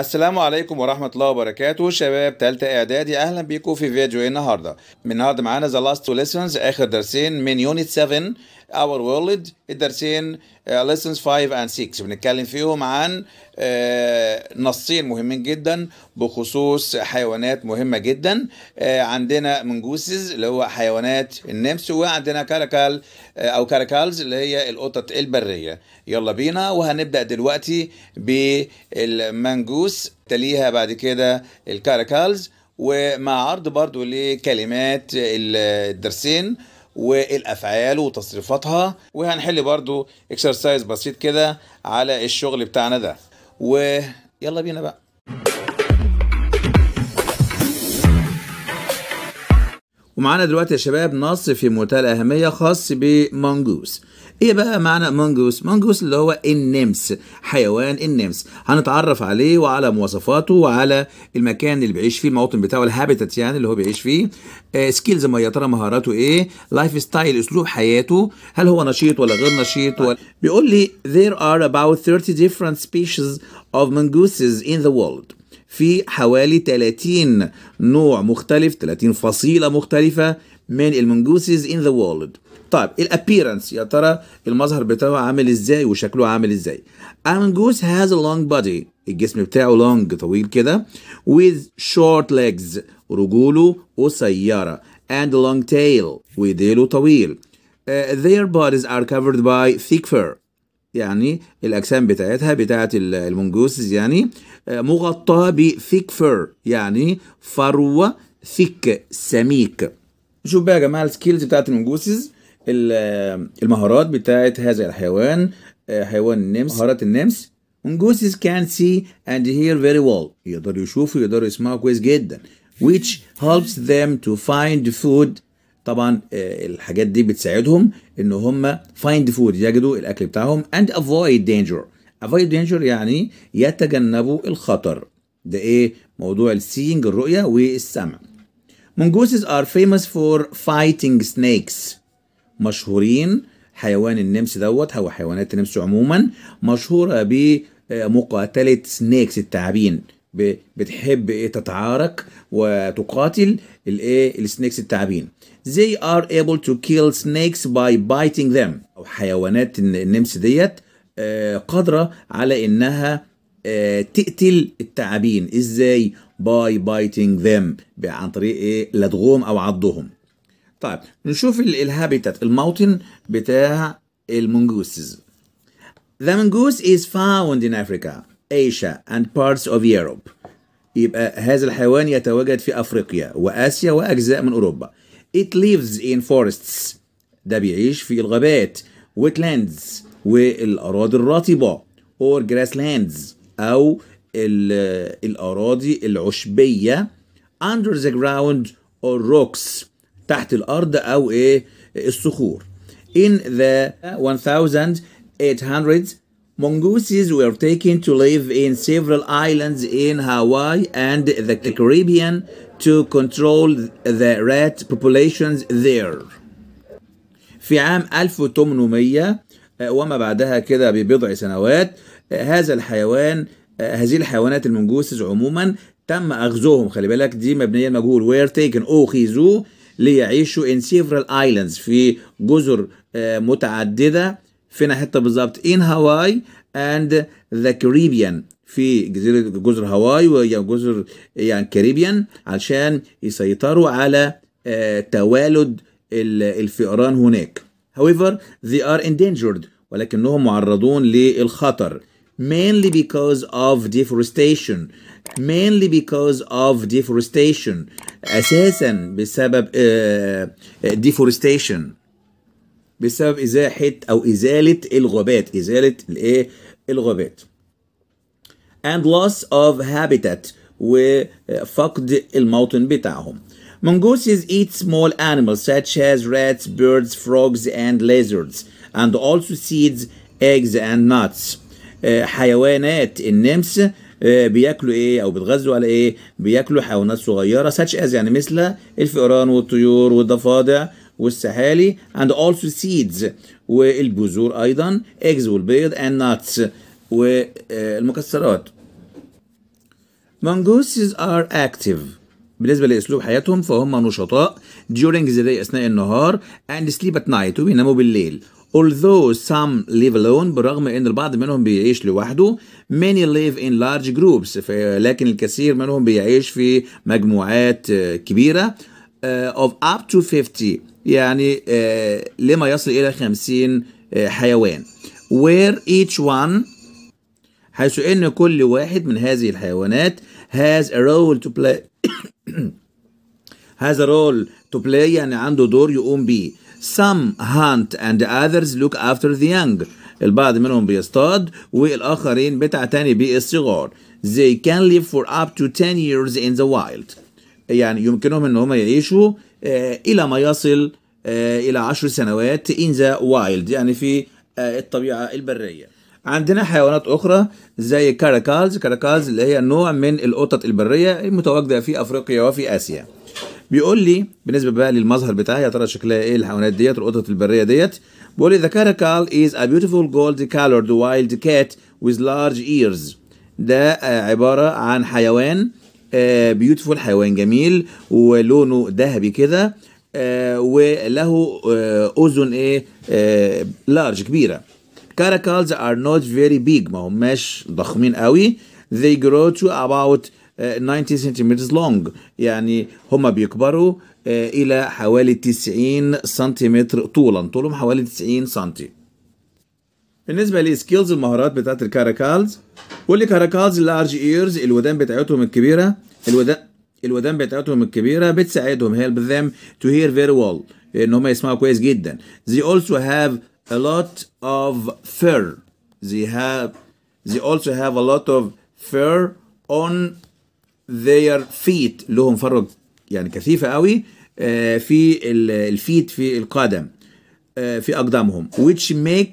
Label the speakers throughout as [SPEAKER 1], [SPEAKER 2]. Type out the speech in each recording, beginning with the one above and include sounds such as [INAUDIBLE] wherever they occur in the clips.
[SPEAKER 1] السلام عليكم ورحمة الله وبركاته شباب تالتة إعدادي أهلا بيكم في فيديو النهاردة النهاردة معانا Last Two lessons آخر درسين من Unit 7 اور وورلد الدرسين ليسنز 5 اند 6 بنتكلم فيهم عن آه، نصين مهمين جدا بخصوص حيوانات مهمه جدا آه، عندنا منجوسز اللي هو حيوانات النمس وعندنا كاراكال آه، او كاراكالز اللي هي القطط البريه يلا بينا وهنبدا دلوقتي بالمنجوس تليها بعد كده الكاراكالز ومع عرض برضو لكلمات الدرسين والافعال وتصريفاتها وهنحل برضو اكسرسايز بسيط كده على الشغل بتاعنا ده ويلا بينا بقى ومعانا دلوقتي يا شباب نص في منتهى الأهمية خاص بمنجوس ايه بقى معنى مونجوس مونجوس اللي هو النمس حيوان النمس هنتعرف عليه وعلى مواصفاته وعلى المكان اللي بيعيش فيه الموطن بتاعه الهابيتات يعني اللي هو بيعيش فيه آه سكيلز ما ترى مهاراته ايه لايف ستايل اسلوب حياته هل هو نشيط ولا غير نشيط ولا طيب. بيقول لي there are about 30 different species of mongooses in the world في حوالي 30 نوع مختلف 30 فصيلة مختلفة من المونجوسز ان ذا وورلد طيب الابيرنس يا ترى المظهر بتاعه عامل ازاي وشكله عامل ازاي انجوس هاز لونج بودي الجسم بتاعه لونج طويل كده with short legs رجوله قصيره and long tail وديله طويل uh, their bodies are covered by thick fur يعني الاجسام بتاعتها بتاعت المنجوس يعني uh, مغطاه بثيك فر يعني فروه ثيك سميك شوف بقى يا جماعه السكيلز بتاعت المنجوسز المهارات بتاعت هذا الحيوان آه، حيوان النمس مهارات النمس mongooses can see and hear very well يقدروا يشوفوا ويقدر يسمعوا كويس جدا which helps them to find food طبعا آه، الحاجات دي بتساعدهم ان هم find food يجدوا الاكل بتاعهم and avoid danger avoid danger يعني يتجنبوا الخطر ده ايه موضوع السينج الرؤية والسمع mongooses are famous for fighting snakes مشهورين حيوان النمس دوت او حيوانات النمس عموما مشهوره بمقاتله سنيكس التعابين بتحب ايه تتعارك وتقاتل الايه السنيكس التعابين they are able to kill snakes by biting them او حيوانات النمس ديت آه، قادره على انها آه، تقتل التعابين ازاي by biting them عن طريق ايه لدغهم او عضهم طيب نشوف الهابيتات الموطن بتاع المنجوسز The mongoose is found in Africa, Asia and parts of Europe. يبقى هذا الحيوان يتواجد في أفريقيا وآسيا وأجزاء من أوروبا. It lives in forests. ده بيعيش في الغابات wetlands والأراضي الرطبة or grasslands أو الأراضي العشبية under the ground or rocks تحت الارض او ايه الصخور in the 1800 mongooses were taken to live in several islands in Hawaii and the Caribbean to control the rat populations there في عام 1800 آه، وما بعدها كده ببضع سنوات آه، هذا الحيوان آه، هذه الحيوانات المنجوسز عموما تم اخذهم خلي بالك دي مبنيه المجهول وير تيكن اوخذوا ليعيشوا ان سيفرال ايلاندز في جزر آه، متعدده فينا حته بالظبط ان هاواي اند ذا كاريبيان في جزيره جزر هاواي وجزر يعني كاريبيان يعني علشان يسيطروا على آه، توالد الفئران هناك however they are endangered ولكنهم معرضون للخطر mainly because of deforestation mainly because of deforestation اساسا بسبب ديفورستيشن بسبب ازاحه او ازاله الغابات ازاله الايه الغابات and loss of habitat وفقد الموطن بتاعهم Mongooses eat small animals such as rats, birds, frogs, and lizards, and also seeds, eggs, and nuts. حيوانات النمس إيه، بياكلوا ايه او بيتغذوا على ايه بياكلوا حيوانات صغيره ساتش از يعني مثل الفئران والطيور والضفادع والسحالي and also seeds والبذور ايضا eggs والبيض and nuts والمكسرات Mongooses are active بالنسبة لأسلوب حياتهم فهم نشطاء during the day أثناء النهار and sleep at night وبيناموا بالليل Although some live alone بالرغم ان البعض منهم بيعيش لوحده many live in large groups لكن الكثير منهم بيعيش في مجموعات آه، كبيرة آه، of up to 50 يعني آه، لما يصل إلى 50 حيوان where each one حيث ان كل واحد من هذه الحيوانات has a role to play [COUGHS] has a role to play يعني عنده دور يقوم بيه some hunt and others look after the young البعض منهم بيصطاد والآخرين بتعتني بالصغار they can live for up to 10 years in the wild يعني يمكنهم ان هم يعيشوا آه، الى ما يصل آه، الى 10 سنوات in the wild يعني في آه، الطبيعة البرية عندنا حيوانات أخرى زي كاراكالز كاراكالز اللي هي نوع من القطط البرية المتواجدة في أفريقيا وفي آسيا بيقول لي بالنسبه بقى للمظهر بتاعي يا ترى شكلها ايه الحيوانات ديت القطط البريه ديت بيقول لي ذا كاراكال از ا بيوتيفول جولد colored وايلد كات ويز لارج ايرز ده آه، عباره عن حيوان بيوتيفول آه، حيوان جميل ولونه ذهبي كده آه، وله اذن ايه لارج كبيره كاراكالز ار نوت فيري بيج ما هماش ضخمين قوي they grow to about 90 آه، سنتيمتر لونج يعني هما بيكبروا آه، الى حوالي 90 سنتيمتر طولا طولهم حوالي 90 سنتي بالنسبة لسكيلز المهارات بتاعت الكاراكالز والكاراكالز اللارج ايرز الودان بتاعتهم الكبيرة الودان الودان بتاعتهم الكبيرة بتساعدهم help them to hear very well ان هم يسمعوا كويس جدا they also have a lot of fur they have they also have a lot of fur on their feet لهم فرج يعني كثيفه قوي آه، في الفيت في القدم آه، في اقدامهم which make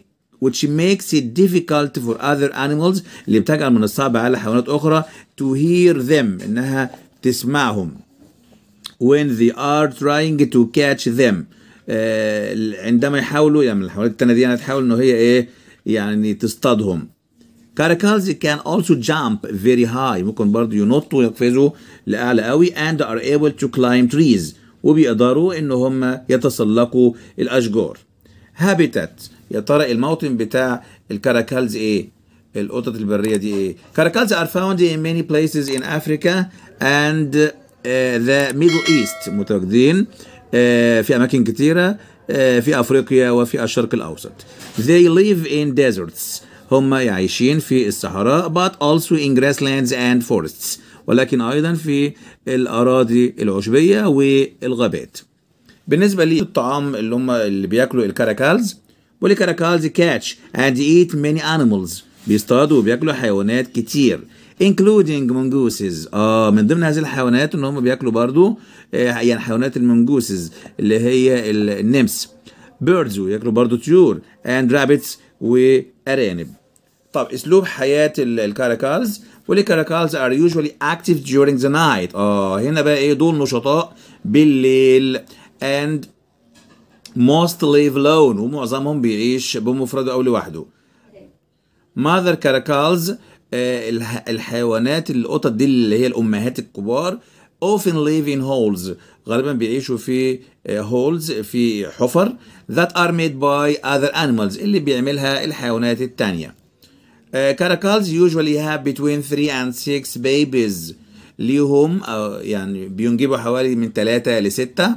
[SPEAKER 1] which makes it difficult for other animals اللي بتجعل من الصعب على حيوانات اخرى to hear them انها تسمعهم when they are trying to catch them آه، عندما يحاولوا يعني الحيوانات التانية دي يعني تحاول ان هي ايه يعني تصطادهم Caracals can also jump very high ممكن برضه ينطوا يقفزوا لأعلى قوي and are able to climb trees وبيقدروا إن هم يتسلقوا الأشجار. Habitat يا ترى الموطن بتاع الكاراكالز إيه؟ القطط البرية دي إيه؟ Caracals are found in many places in Africa and uh, the Middle East متواجدين uh, في أماكن كتيرة uh, في أفريقيا وفي الشرق الأوسط. They live in deserts هم يعيشين في الصحراء but also in grasslands and forests ولكن أيضا في الأراضي العشبية والغابات بالنسبة للطعام اللي هم اللي بياكلوا الكاراكالز والكاراكالز catch and eat many animals بيصطادوا وبياكلوا حيوانات كتير including mongooses اه من ضمن هذه الحيوانات ان هم بياكلوا برضو آه، يعني حيوانات المنجوسز اللي هي النمس بيردز وياكلوا برضو طيور and rabbits وأرانب طب اسلوب حياه الكاراكالز والكاراكالز ار يوجوالي اكتيف during ذا نايت اه هنا بقى ايه دول نشطاء بالليل اند most live alone ومعظمهم بيعيش بمفرده او لوحده mother كاراكالز آه، الحيوانات القطط دي اللي هي الامهات الكبار often live in holes غالبا بيعيشوا في آه، holes في حفر that are made by other animals اللي بيعملها الحيوانات الثانية آه، caracals usually have between 3 and 6 babies ليهم آه، يعني بينجبوا حوالي من 3 ل 6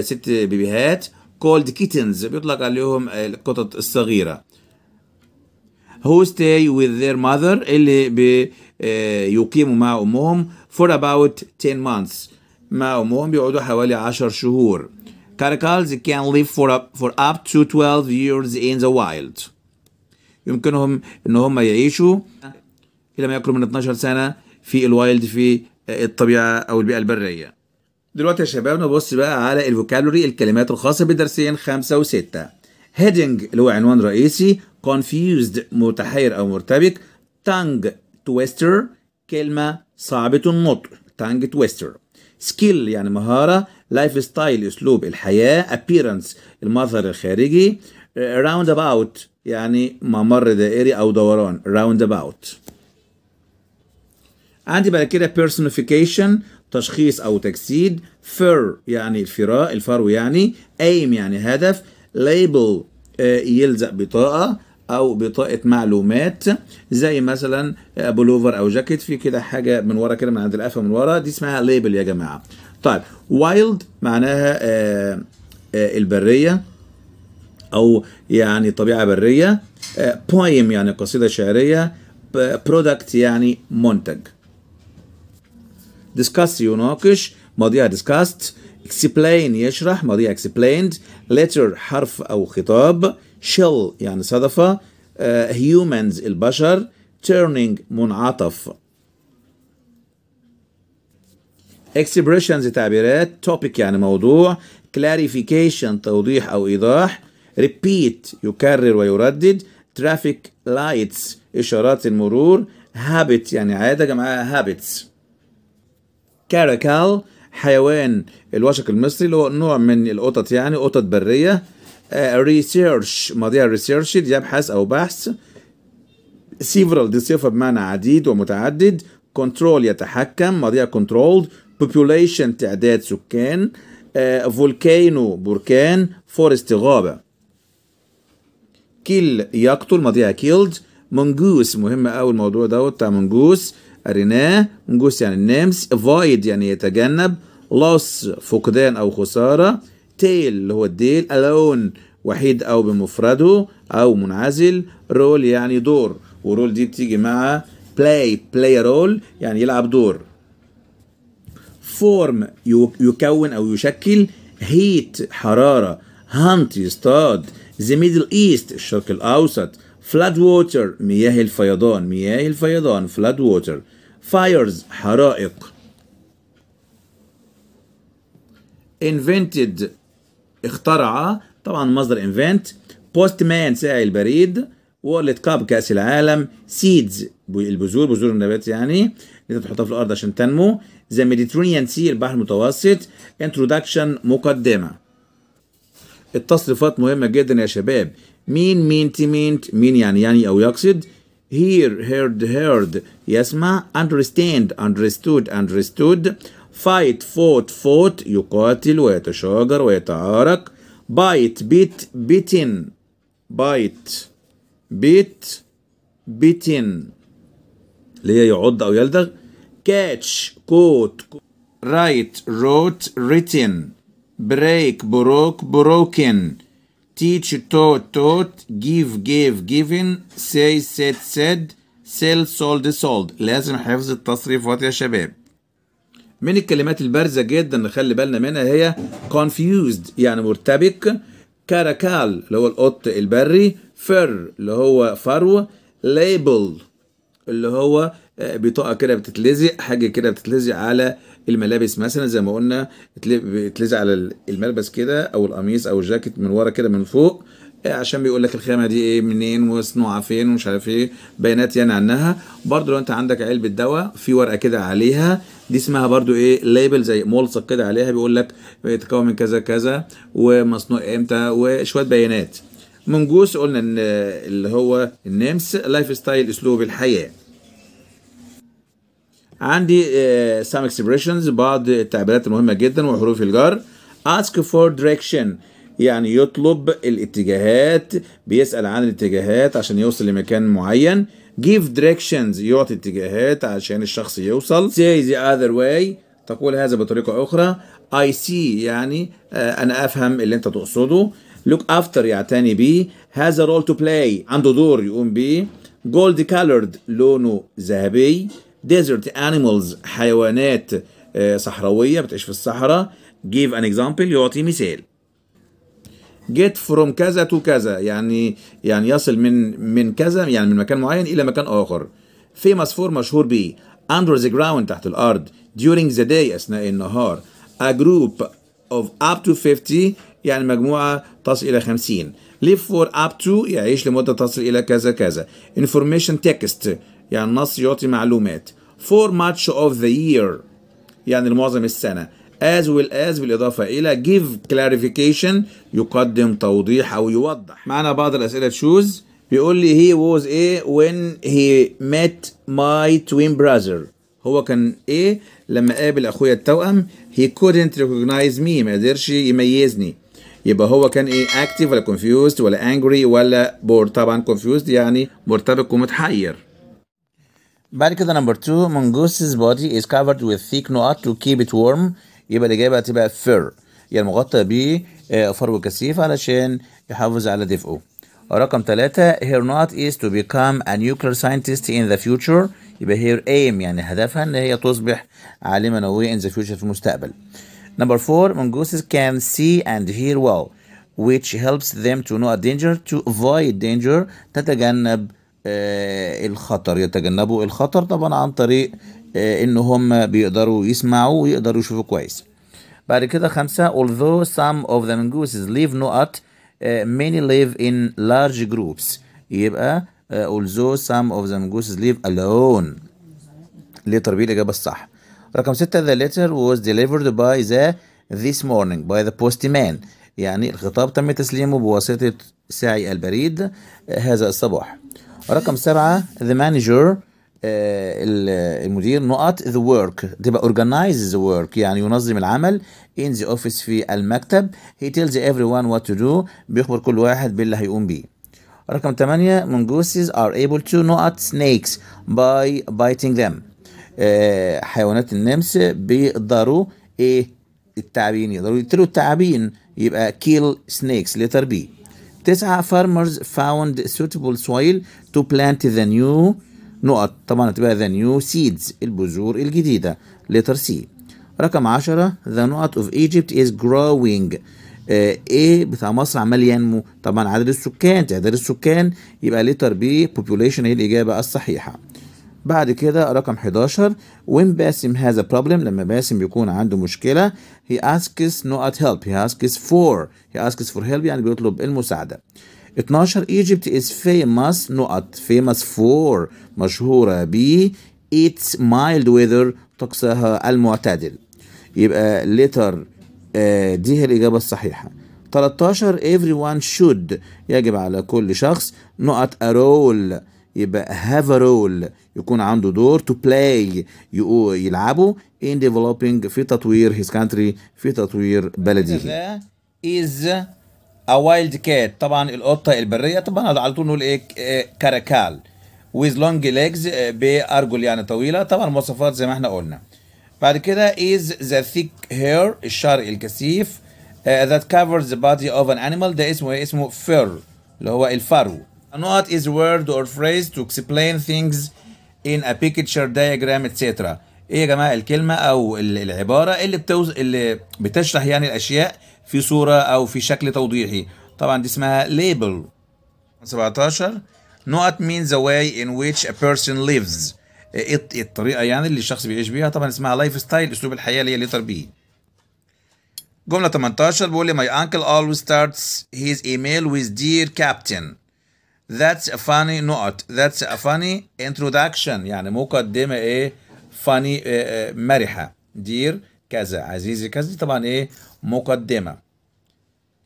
[SPEAKER 1] ست بيبيهات called kittens بيطلق عليهم القطط الصغيرة who stay with their mother اللي بيقيموا مع أمهم for about 10 months ما أمهم بيقعدوا حوالي 10 شهور Caracals can live for up, for up to 12 years in the wild يمكنهم ان هم يعيشوا الى ما يقرب من 12 سنه في الوايلد في الطبيعه او البيئه البريه دلوقتي يا شباب نبص بقى على الفوكابولري الكلمات الخاصه بالدرسين خمسة وستة heading اللي هو عنوان رئيسي confused متحير او مرتبك tongue twister كلمه صعبة النطق تانج تويستر سكيل يعني مهارة لايف ستايل أسلوب الحياة أبيرنس المظهر الخارجي راوند آه، أباوت يعني ممر دائري أو دوران راوند أباوت عندي بعد كده personification تشخيص أو تجسيد فر يعني الفراء الفرو يعني aim يعني هدف label آه، يلزق بطاقة او بطاقه معلومات زي مثلا بلوفر او جاكيت في كده حاجه من ورا كده من عند القفا من ورا دي اسمها ليبل يا جماعه طيب وايلد معناها آآ آه، آآ آه، البريه او يعني طبيعه بريه بويم آه، يعني قصيده شعريه برودكت يعني منتج discuss يناقش ماضيها discussed explain يشرح ماضيها explained letter حرف او خطاب shell يعني صدفة uh, humans البشر turning منعطف expressions تعبيرات topic يعني موضوع clarification توضيح أو إيضاح repeat يكرر ويردد traffic lights إشارات المرور habit يعني عادة جمعها habits caracal حيوان الوشك المصري اللي هو نوع من القطط يعني قطط برية ريسيرش آه، مواضيع ريسيرش دي او بحث سيفرال دي صفه بمعنى عديد ومتعدد كنترول يتحكم مواضيع كنترولد بوبوليشن تعداد سكان فولكانو آه، بركان فورست غابه كيل يقتل مضيع كيلد منجوس مهم قوي الموضوع دوت بتاع منجوس أريناه منجوس يعني النمس فايد يعني يتجنب لوس فقدان او خساره تيل اللي هو الديل الون وحيد او بمفرده او منعزل رول يعني دور ورول دي بتيجي مع بلاي بلاي رول يعني يلعب دور فورم يكون او يشكل هيت حراره هانت يصطاد ذا ميدل ايست الشرق الاوسط فلاد ووتر مياه الفيضان مياه الفيضان فلاد ووتر فايرز حرائق invented اخترع طبعا مصدر انفنت بوست مان ساعي البريد وورلد كاب كاس العالم سيدز البذور بذور النبات يعني اللي تحطها في الارض عشان تنمو ذا ميديترينيان سي البحر المتوسط انترودكشن مقدمه التصريفات مهمه جدا يا شباب مين مين تي مين يعني يعني او يقصد hear heard heard يسمع understand understood understood فايت فوت فوت يقاتل ويتشاجر ويتعارك بايت بيت بيتن بايت بيت بيتن اللي هي يعض أو يلدغ كاتش كوت رايت روت ريتن بريك بروك بروكن تيتش توت توت جيف جيف جيفن say سيت سيد سيل سولد سولد لازم حفظ التصريفات يا شباب من الكلمات البارزة جدا نخلي بالنا منها هي confused يعني مرتبك كاراكال اللي هو القط البري فر اللي هو فرو ليبل اللي هو آه، بطاقة كده بتتلزق حاجة كده بتتلزق على الملابس مثلا زي ما قلنا بتتلزق على الملبس كده أو القميص أو الجاكيت من ورا كده من فوق إيه، عشان بيقول لك الخامه دي ايه منين وصنوعه فين ومش عارف ايه بيانات يعني عنها برضو لو انت عندك علبه دواء في ورقه كده عليها دي اسمها برضو ايه ليبل زي ملصق كده عليها بيقول لك بيتكون من كذا كذا ومصنوع امتى وشويه بيانات منجوس قلنا ان اللي هو النمس لايف ستايل اسلوب الحياه عندي سام آه، اكسبريشنز بعض التعبيرات المهمه جدا وحروف الجر اسك فور دايركشن يعني يطلب الاتجاهات بيسأل عن الاتجاهات عشان يوصل لمكان معين give directions يعطي اتجاهات عشان الشخص يوصل say the other way تقول هذا بطريقة أخرى I see يعني آه أنا أفهم اللي أنت تقصده look after يعتني به has a role to play عنده دور يقوم به gold colored لونه ذهبي desert animals حيوانات آه صحراوية بتعيش في الصحراء give an example يعطي مثال جيت فروم كذا تو كذا يعني يعني يصل من من كذا يعني من مكان معين الى مكان اخر فيمس فور مشهور ب under the ground تحت الارض during the day اثناء النهار a group of up to 50 يعني مجموعه تصل الى 50 live for up to يعيش لمده تصل الى كذا كذا information text يعني نص يعطي معلومات for much of the year يعني لمعظم السنه as well as بالإضافة إلى give clarification يقدم توضيح أو يوضح معنا بعض الأسئلة تشوز بيقول لي he was A when he met my twin brother هو كان ايه لما قابل اخويا التوأم he couldn't recognize me ما قدرش يميزني يبقى هو كان ايه active ولا confused ولا angry ولا bored طبعا confused يعني مرتبك ومتحير بعد كده نمبر 2 mongooses body is covered with thick knot to keep it warm يبقى الاجابه هتبقى فير يعني مغطى ب فرو كثيف علشان يحافظ على دفئه رقم ثلاثة her not is to become a nuclear scientist in the future يبقى her aim يعني هدفها ان هي تصبح عالمة نووية in the future في المستقبل number four mongooses can see and hear well which helps them to know a danger to avoid danger تتجنب آه الخطر يتجنبوا الخطر طبعا عن طريق ان هم بيقدروا يسمعوا ويقدروا يشوفوا كويس بعد كده خمسة although some of the mongooses live not many live in large groups يبقى although some of the mongooses live alone ليه تربيه الإجابة الصح رقم ستة the letter was delivered by the this morning by the postman يعني الخطاب تم تسليمه بواسطة ساعي البريد هذا الصباح رقم سبعة the manager المدير نقط ذا ورك تبقى organize the work يعني ينظم العمل in the office في المكتب he tells everyone what to do بيخبر كل واحد باللي هيقوم بيه رقم ثمانية mongooses are able to not snakes by biting them آه حيوانات النمس بيقدروا ايه التعابين يقدروا يقتلوا التعابين يبقى kill snakes letter B 9 farmers found suitable soil to plant the new نقط طبعا هتبقى ذا نيو سيدز البذور الجديدة letter C رقم 10 ذا نقط اوف ايجيبت از جروينج ايه بتاع مصر عمال ينمو طبعا عدد السكان تعداد السكان يبقى لتر بي population هي الإجابة الصحيحة بعد كده رقم 11 وين باسم هذا بروبلم لما باسم بيكون عنده مشكلة he asks not help he asks for he asks for help يعني بيطلب المساعدة 12 Egypt is famous نقط famous for مشهورة ب its mild weather طقسها المعتدل يبقى letter آه دي هي الإجابة الصحيحة 13 everyone should يجب على كل شخص نقط a role يبقى have a role يكون عنده دور to play يلعبوا in developing في تطوير his country في تطوير بلده is وايلد كات طبعا القطه البريه طبعا هذا على طول نقول ايه كاراكال ويز لونج ليجز بارجل يعني طويله طبعا مواصفات زي ما احنا قلنا بعد كده از ذا ثيك هير الشعر الكثيف ذات كفرز ذا بادي اوف ان انيمال ده اسمه ايه اسمه فير اللي هو الفرو not از وورد اور فريز تو اكسبلين ثينجز ان ا بيكتشر دايجرام etc ايه يا جماعه الكلمه او العباره اللي بتوز... اللي بتشرح يعني الاشياء في صورة أو في شكل توضيحي طبعا دي اسمها label 17 not mean the way in which a person lives الطريقة يعني اللي الشخص بيعيش بيها طبعا اسمها لايف ستايل أسلوب الحياة اللي هي لتر بي جملة 18 بيقول لي my uncle always starts his email with dear captain That's a funny note. That's a funny introduction. يعني مقدمة إيه؟ funny إيه، إيه، مرحة. دير كذا عزيزي كذا طبعا إيه؟ مقدمة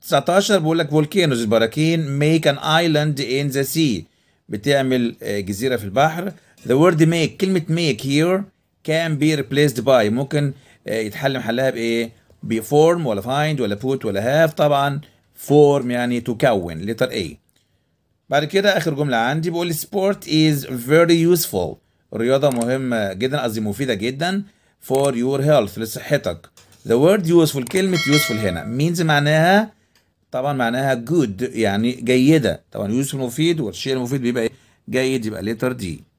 [SPEAKER 1] 19 بيقول لك فولكينوز البراكين ميك ان ايلاند ان ذا سي بتعمل آه، جزيرة في البحر the word make كلمة make here can be replaced by ممكن آه، يتحل محلها بايه؟ form ولا find ولا put ولا have طبعا فورم يعني تكون لتر A بعد كده اخر جمله عندي بقول sport is very useful الرياضه مهمه جدا قصدي مفيده جدا for your health لصحتك The word useful كلمه useful هنا means معناها طبعا معناها good يعني جيده طبعا useful مفيد والشيء المفيد بيبقى إيه؟ جيد يبقى letter D